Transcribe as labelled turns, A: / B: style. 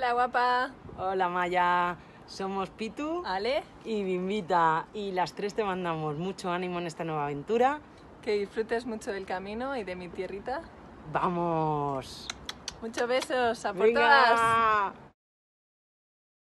A: Hola, guapa. Hola, Maya. Somos Pitu, Ale y Bimbita. Y las tres te mandamos mucho ánimo en esta nueva aventura. Que disfrutes mucho del camino y de mi tierrita.
B: ¡Vamos!
A: Muchos besos, a por todas.